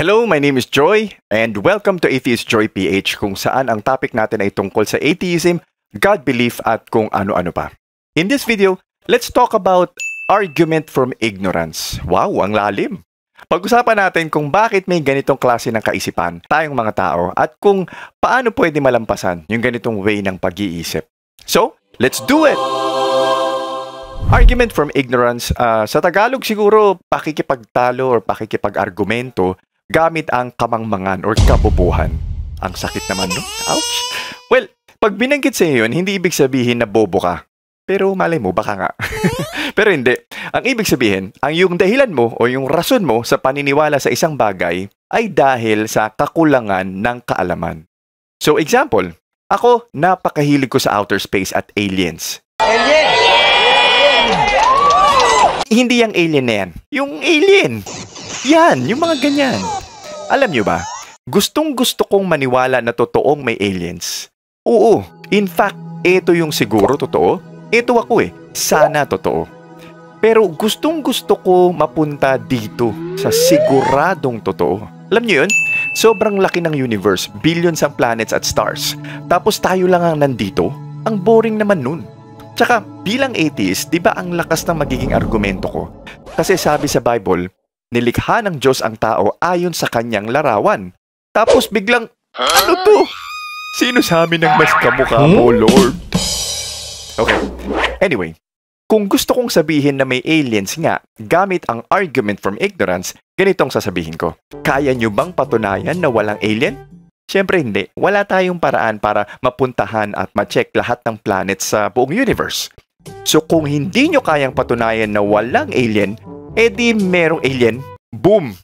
Hello, my name is Joy and welcome to Atheist Joy PH kung saan ang topic natin ay tungkol sa atheism, God belief at kung ano-ano pa. In this video, let's talk about argument from ignorance. Wow, ang lalim. Pag-usapan natin kung bakit may ganitong klase ng kaisipan tayong mga tao at kung paano pwede malampasan yung ganitong way ng pag-iisip. So, let's do it! Argument from ignorance, uh, sa Tagalog siguro pakikipagtalo or pakikipag-argumento gamit ang kamangmangan or kabobohan. Ang sakit naman, no? Ouch! Well, pag binanggit sa iyo hindi ibig sabihin na bobo ka. Pero malay mo, baka nga. Pero hindi. Ang ibig sabihin, ang yung dahilan mo o yung rason mo sa paniniwala sa isang bagay ay dahil sa kakulangan ng kaalaman. So example, ako, napakahilig ko sa outer space at aliens. Aliens! hindi yung alien na yan. Yung alien. Yan, yung mga ganyan. Alam nyo ba, gustong gusto kong maniwala na totoong may aliens. Oo, in fact, ito yung siguro totoo. Ito ako eh, sana totoo. Pero gustong gusto ko mapunta dito sa siguradong totoo. Alam niyo yun? Sobrang laki ng universe, billions ang planets at stars. Tapos tayo lang ang nandito? Ang boring naman nun. Tsaka bilang atheist, 'di ba ang lakas ng magiging argumento ko? Kasi sabi sa Bible, nilikha ng Diyos ang tao ayon sa kanyang larawan. Tapos biglang, ano to? Sino sabi ng ang mas kamukha mo, Lord? Okay. Anyway, kung gusto kong sabihin na may aliens nga gamit ang argument from ignorance, ganitong sasabihin ko. Kaya nyo bang patunayan na walang alien? Siyempre hindi. Wala tayong paraan para mapuntahan at ma-check lahat ng planets sa buong universe. So kung hindi nyo kayang patunayan na walang alien, edi merong alien. Boom!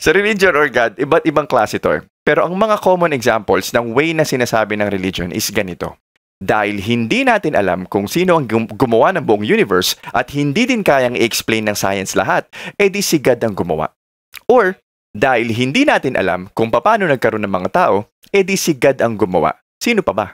sa religion or God, iba't ibang klase to. Eh. Pero ang mga common examples ng way na sinasabi ng religion is ganito. Dahil hindi natin alam kung sino ang gumawa ng buong universe at hindi din kayang i-explain ng science lahat, edi si God ang gumawa. Or dahil hindi natin alam kung paano nagkaroon ng mga tao, edi si God ang gumawa. Sino pa ba?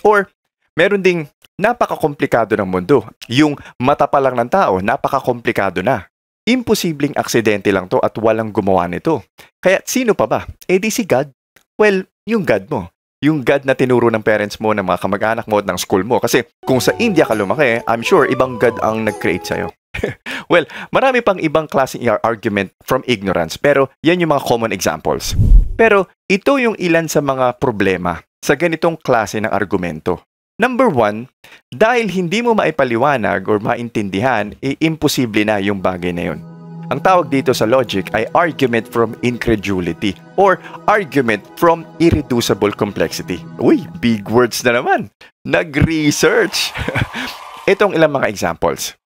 Or meron ding napakakomplikado ng mundo. Yung mata pa lang ng tao, napakakomplikado na. Imposibleng aksidente lang to at walang gumawa nito. Kaya sino pa ba? Edi si God. Well, yung God mo yung God na tinuro ng parents mo, ng mga kamag-anak mo, at ng school mo. Kasi kung sa India ka lumaki, I'm sure ibang God ang nag-create sa'yo. well, marami pang ibang klaseng argument from ignorance pero yan yung mga common examples. Pero ito yung ilan sa mga problema sa ganitong klase ng argumento. Number one, dahil hindi mo maipaliwanag or maintindihan, eh, imposible na yung bagay na yun. Ang tawag dito sa logic ay argument from incredulity or argument from irreducible complexity. Uy, big words na naman. Nag-research! Itong ilang mga examples.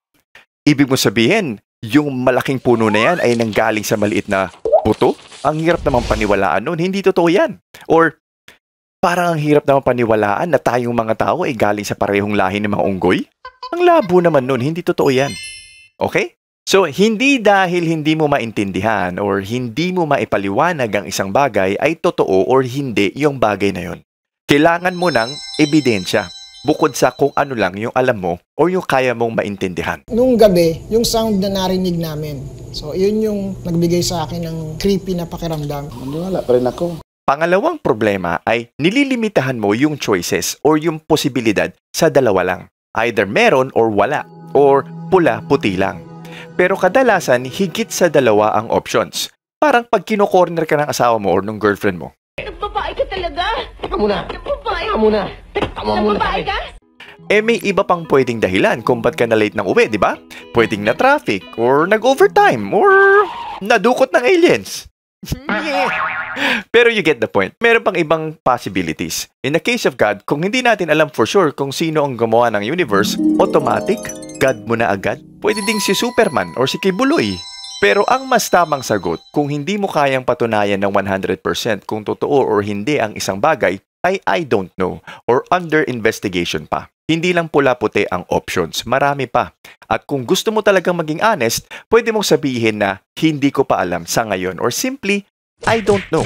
Ibig mo sabihin, yung malaking puno na yan ay nanggaling sa maliit na buto? Ang hirap naman paniwalaan nun, hindi totoo yan. Or parang ang hirap naman paniwalaan na tayong mga tao ay galing sa parehong lahi ng mga unggoy? Ang labo naman nun, hindi totoo yan. Okay? So, hindi dahil hindi mo maintindihan or hindi mo maipaliwanag ang isang bagay ay totoo or hindi yung bagay na yun. Kailangan mo ng ebidensya bukod sa kung ano lang yung alam mo o yung kaya mong maintindihan. Nung gabi, yung sound na narinig namin. So, yun yung nagbigay sa akin ng creepy na pakiramdam. Ano, wala pa rin ako. Pangalawang problema ay nililimitahan mo yung choices or yung posibilidad sa dalawa lang. Either meron or wala, or pula-puti lang. Pero kadalasan, higit sa dalawa ang options. Parang pag kinokorner ka ng asawa mo or ng girlfriend mo. Babae ka talaga! Teka muna. Ano babae. Teka muna. Teka ano muna. muna babae ka? Eh may iba pang pwedeng dahilan kung ba't ka na late ng uwi, di ba? Pwedeng na traffic, or nag-overtime, or nadukot ng aliens. Pero you get the point. Meron pang ibang possibilities. In the case of God, kung hindi natin alam for sure kung sino ang gumawa ng universe, automatic, God mo na agad. Pwede ding si Superman or si Kibuloy. Pero ang mas tamang sagot kung hindi mo kayang patunayan ng 100% kung totoo or hindi ang isang bagay ay I don't know or under investigation pa. Hindi lang pula-puti ang options, marami pa. At kung gusto mo talagang maging honest, pwede mong sabihin na hindi ko pa alam sa ngayon or simply, I don't know.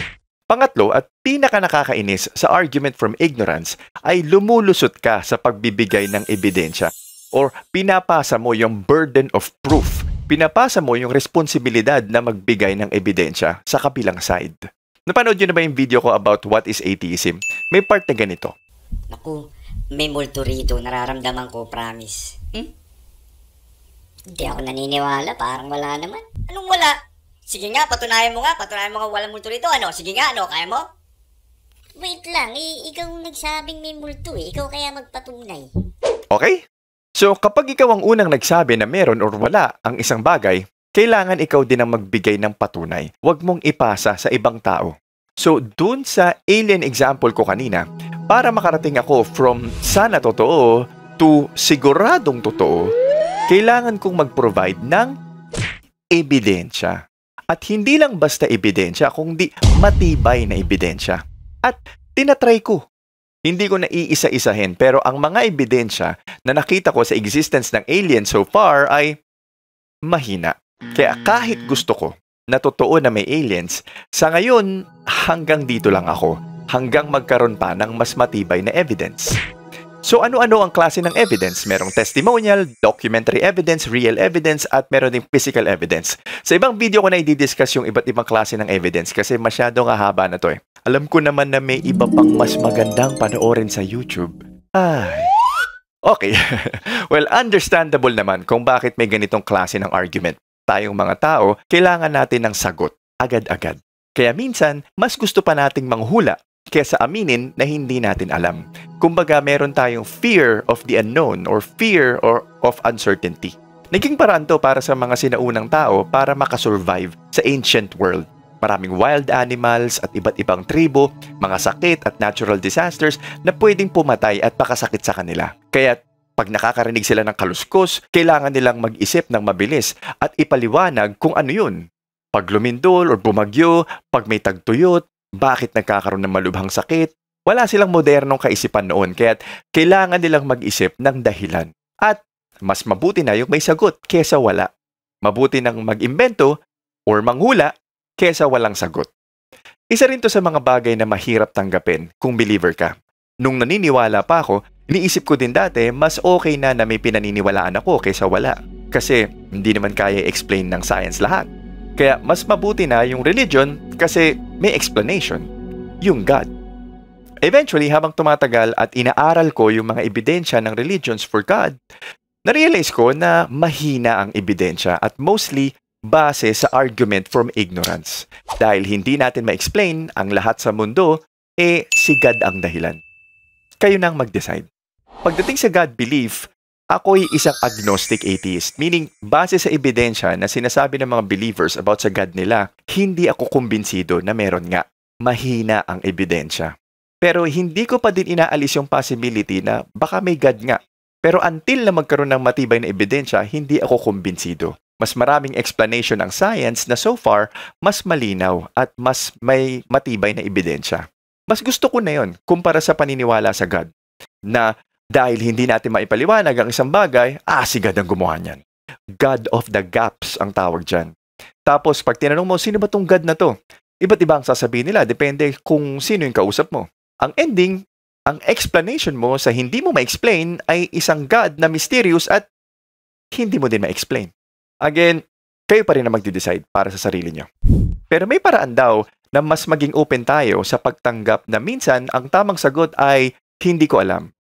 Pangatlo at pinaka nakakainis sa argument from ignorance ay lumulusot ka sa pagbibigay ng ebidensya or pinapasa mo yung burden of proof pinapasa mo yung responsibilidad na magbigay ng ebidensya sa kabilang side. Napanood nyo na ba yung video ko about what is atheism? May part na ganito. Naku, may multo rito. Nararamdaman ko, promise. Hmm? Hindi ako naniniwala. Parang wala naman. Anong wala? Sige nga, patunayan mo nga. Patunayan mo nga walang multo rito. Ano? Sige nga, ano? Kaya mo? Wait lang. Eh, ikaw nagsabing may multo eh. Ikaw kaya magpatunay. Okay, So kapag ikaw ang unang nagsabi na meron or wala ang isang bagay, kailangan ikaw din ang magbigay ng patunay. Huwag mong ipasa sa ibang tao. So dun sa alien example ko kanina, para makarating ako from sana totoo to siguradong totoo, kailangan kong mag-provide ng ebidensya. At hindi lang basta ebidensya, kundi matibay na ebidensya. At tinatry ko hindi ko na iisa-isahin pero ang mga ebidensya na nakita ko sa existence ng alien so far ay mahina. Kaya kahit gusto ko na totoo na may aliens, sa ngayon hanggang dito lang ako hanggang magkaroon pa ng mas matibay na evidence. So ano-ano ang klase ng evidence? Merong testimonial, documentary evidence, real evidence, at meron ding physical evidence. Sa ibang video ko na i-discuss yung iba't ibang klase ng evidence kasi masyado nga haba na to eh. Alam ko naman na may iba pang mas magandang panoorin sa YouTube. Ay. Okay. well, understandable naman kung bakit may ganitong klase ng argument. Tayong mga tao, kailangan natin ng sagot agad-agad. Kaya minsan, mas gusto pa nating manghula kesa aminin na hindi natin alam. Kumbaga, meron tayong fear of the unknown or fear or of uncertainty. Naging paraan to para sa mga sinaunang tao para makasurvive sa ancient world maraming wild animals at iba't ibang tribo, mga sakit at natural disasters na pwedeng pumatay at pakasakit sa kanila. Kaya pag nakakarinig sila ng kaluskos, kailangan nilang mag-isip ng mabilis at ipaliwanag kung ano yun. Pag lumindol o bumagyo, pag may tagtuyot, bakit nagkakaroon ng malubhang sakit, wala silang modernong kaisipan noon kaya kailangan nilang mag-isip ng dahilan. At mas mabuti na yung may sagot kesa wala. Mabuti nang mag-imbento or manghula kesa walang sagot. Isa rin to sa mga bagay na mahirap tanggapin kung believer ka. Nung naniniwala pa ako, niisip ko din dati mas okay na na may pinaniniwalaan ako kaysa wala. Kasi hindi naman kaya explain ng science lahat. Kaya mas mabuti na yung religion kasi may explanation, yung God. Eventually, habang tumatagal at inaaral ko yung mga ebidensya ng religions for God, narealize ko na mahina ang ebidensya at mostly base sa argument from ignorance. Dahil hindi natin ma-explain ang lahat sa mundo, eh si God ang dahilan. Kayo nang mag-decide. Pagdating sa God belief, ako'y isang agnostic atheist, meaning base sa ebidensya na sinasabi ng mga believers about sa God nila, hindi ako kumbinsido na meron nga. Mahina ang ebidensya. Pero hindi ko pa din inaalis yung possibility na baka may God nga. Pero until na magkaroon ng matibay na ebidensya, hindi ako kumbinsido mas maraming explanation ng science na so far mas malinaw at mas may matibay na ebidensya. Mas gusto ko na yon kumpara sa paniniwala sa God na dahil hindi natin maipaliwanag ang isang bagay, ah, si God ang gumawa niyan. God of the gaps ang tawag dyan. Tapos, pag tinanong mo, sino ba tong God na to? Iba't iba ang sasabihin nila, depende kung sino yung kausap mo. Ang ending, ang explanation mo sa hindi mo ma-explain ay isang God na mysterious at hindi mo din ma-explain. Again, kayo pa rin na magde-decide para sa sarili nyo. Pero may paraan daw na mas maging open tayo sa pagtanggap na minsan ang tamang sagot ay hindi ko alam.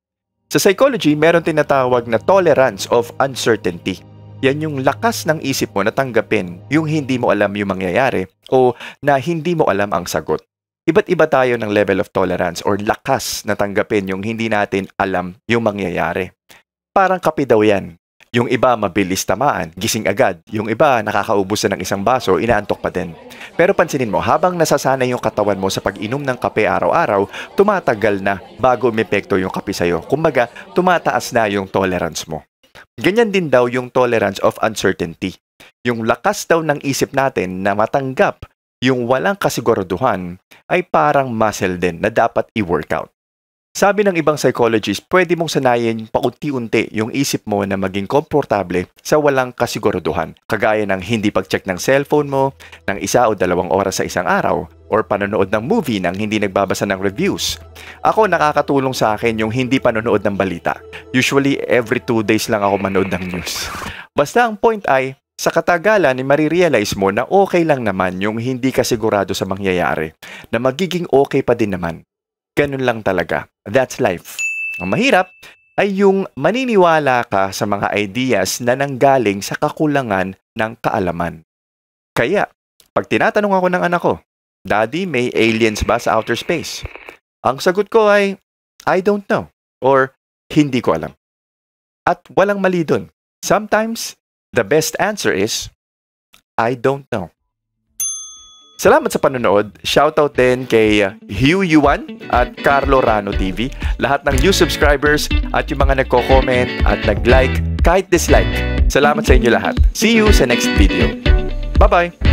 Sa psychology, meron tinatawag na tolerance of uncertainty. Yan yung lakas ng isip mo na tanggapin yung hindi mo alam yung mangyayari o na hindi mo alam ang sagot. Iba't iba tayo ng level of tolerance or lakas na tanggapin yung hindi natin alam yung mangyayari. Parang kape daw yan. Yung iba mabilis tamaan, gising agad. Yung iba nakakaubos na ng isang baso, inaantok pa din. Pero pansinin mo, habang nasasanay yung katawan mo sa pag-inom ng kape araw-araw, tumatagal na bago umepekto yung kape sa'yo. Kumbaga, tumataas na yung tolerance mo. Ganyan din daw yung tolerance of uncertainty. Yung lakas daw ng isip natin na matanggap yung walang kasiguraduhan ay parang muscle din na dapat i-workout. Sabi ng ibang psychologist, pwede mong sanayin paunti-unti yung isip mo na maging komportable sa walang kasiguraduhan, kagaya ng hindi pag-check ng cellphone mo ng isa o dalawang oras sa isang araw, or panonood ng movie nang hindi nagbabasa ng reviews. Ako nakakatulong sa akin yung hindi panonood ng balita. Usually every two days lang ako manood ng news. Basta ang point ay, sa katagalan, eh, marirealize mo na okay lang naman yung hindi kasigurado sa mangyayari, na magiging okay pa din naman. Ganun lang talaga. That's life. Ang mahirap ay yung maniniwala ka sa mga ideas na nanggaling sa kakulangan ng kaalaman. Kaya, pag tinatanong ako ng anak ko, Daddy, may aliens ba sa outer space? Ang sagot ko ay, I don't know or hindi ko alam. At walang mali dun. Sometimes, the best answer is, I don't know. Salamat sa panonood. Shoutout din kay Hugh Yuan at Carlo Rano TV, lahat ng new subscribers at yung mga nagko-comment at nag-like kahit dislike. Salamat sa inyo lahat. See you sa next video. Bye-bye!